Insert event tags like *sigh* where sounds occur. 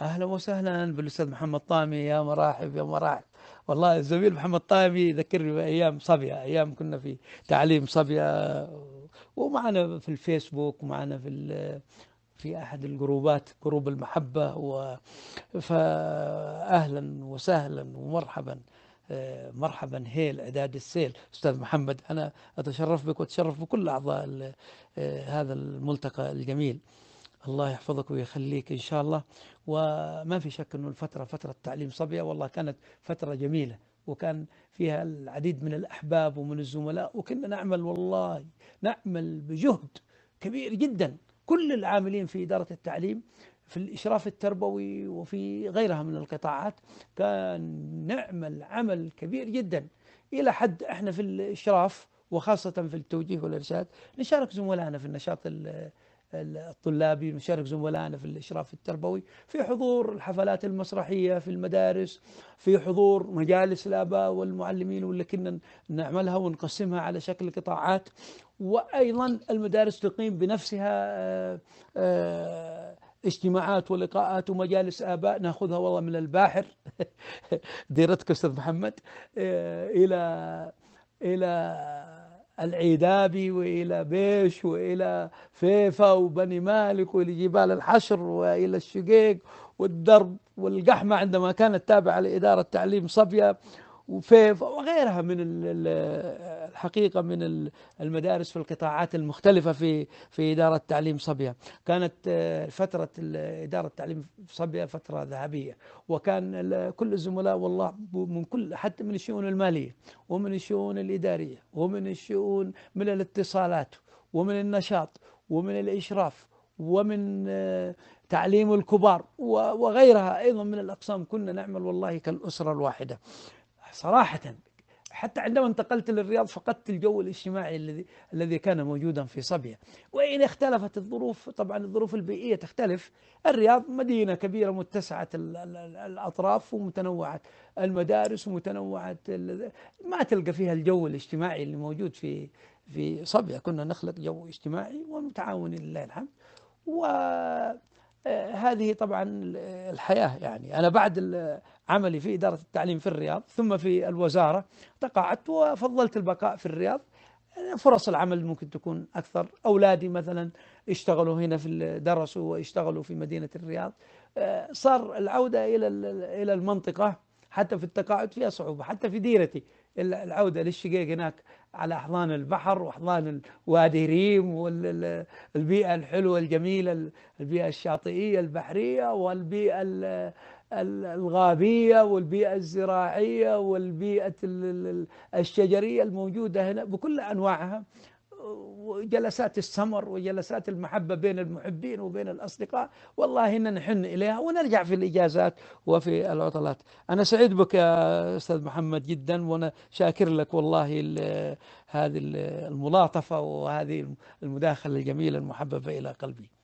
اهلا وسهلا بالاستاذ محمد طامي يا مراحب يا مراحب والله الزميل محمد طامي يذكرني بايام صبيه ايام كنا في تعليم صبيه ومعنا في الفيسبوك ومعنا في في احد الجروبات جروب المحبه و فاهلا وسهلا ومرحبا آه، مرحبا هيل اعداد السيل استاذ محمد انا اتشرف بك واتشرف بكل اعضاء آه، هذا الملتقى الجميل الله يحفظك ويخليك إن شاء الله وما في شك أنه الفترة فترة تعليم صبية والله كانت فترة جميلة وكان فيها العديد من الأحباب ومن الزملاء وكنا نعمل والله نعمل بجهد كبير جدا كل العاملين في إدارة التعليم في الإشراف التربوي وفي غيرها من القطاعات كان نعمل عمل كبير جدا إلى حد إحنا في الإشراف وخاصة في التوجيه والإرشاد نشارك زملائنا في النشاط الطلابي نشارك زملائنا في الإشراف التربوي في حضور الحفلات المسرحية في المدارس في حضور مجالس الآباء والمعلمين واللي كنا نعملها ونقسمها على شكل قطاعات وأيضا المدارس تقيم بنفسها آه، آه، اجتماعات ولقاءات ومجالس آباء ناخذها والله من الباحر *laughs* ديرتك أستاذ محمد آه، إلى إلى العيدابي وإلى بيش وإلى فيفا وبني مالك وإلى جبال الحشر وإلى الشقيق والدرب والقحمة عندما كانت تابعة لإدارة تعليم صبية وفيفا وغيرها من الحقيقة من المدارس في القطاعات المختلفة في في إدارة تعليم صبية كانت آه، فترة إدارة تعليم صبية فترة ذهبية وكان كل الزملاء والله من كل حتى من الشؤون المالية ومن الشؤون الإدارية ومن الشؤون من الاتصالات ومن النشاط ومن الإشراف ومن آه، تعليم الكبار وغيرها أيضا من الأقسام كنا نعمل والله كالأسرة الواحدة صراحة حتى عندما انتقلت للرياض فقدت الجو الاجتماعي الذي الذي كان موجودا في صبية وإن اختلفت الظروف طبعا الظروف البيئية تختلف الرياض مدينة كبيرة متسعة الأطراف ومتنوعة المدارس ومتنوعة ما تلقى فيها الجو الاجتماعي اللي موجود في في صبية كنا نخلق جو اجتماعي ومتعاون لله الحمد و هذه طبعا الحياة يعني أنا بعد عملي في إدارة التعليم في الرياض ثم في الوزارة تقاعدت وفضلت البقاء في الرياض فرص العمل ممكن تكون أكثر أولادي مثلا اشتغلوا هنا في درسوا واشتغلوا في مدينة الرياض آه، صار العودة إلى إلى المنطقة حتى في التقاعد فيها صعوبة حتى في ديرتي العودة للشقيق هناك على أحضان البحر وأحضان وادي ريم والبيئة الحلوة الجميلة البيئة الشاطئية البحرية والبيئة الغابية والبيئة الزراعية والبيئة الشجرية الموجودة هنا بكل أنواعها وجلسات السمر وجلسات المحبة بين المحبين وبين الأصدقاء والله إننا نحن إليها ونرجع في الإجازات وفي العطلات أنا سعيد بك يا أستاذ محمد جدا وأنا شاكر لك والله هذه الملاطفة وهذه المداخلة الجميلة المحببة إلى قلبي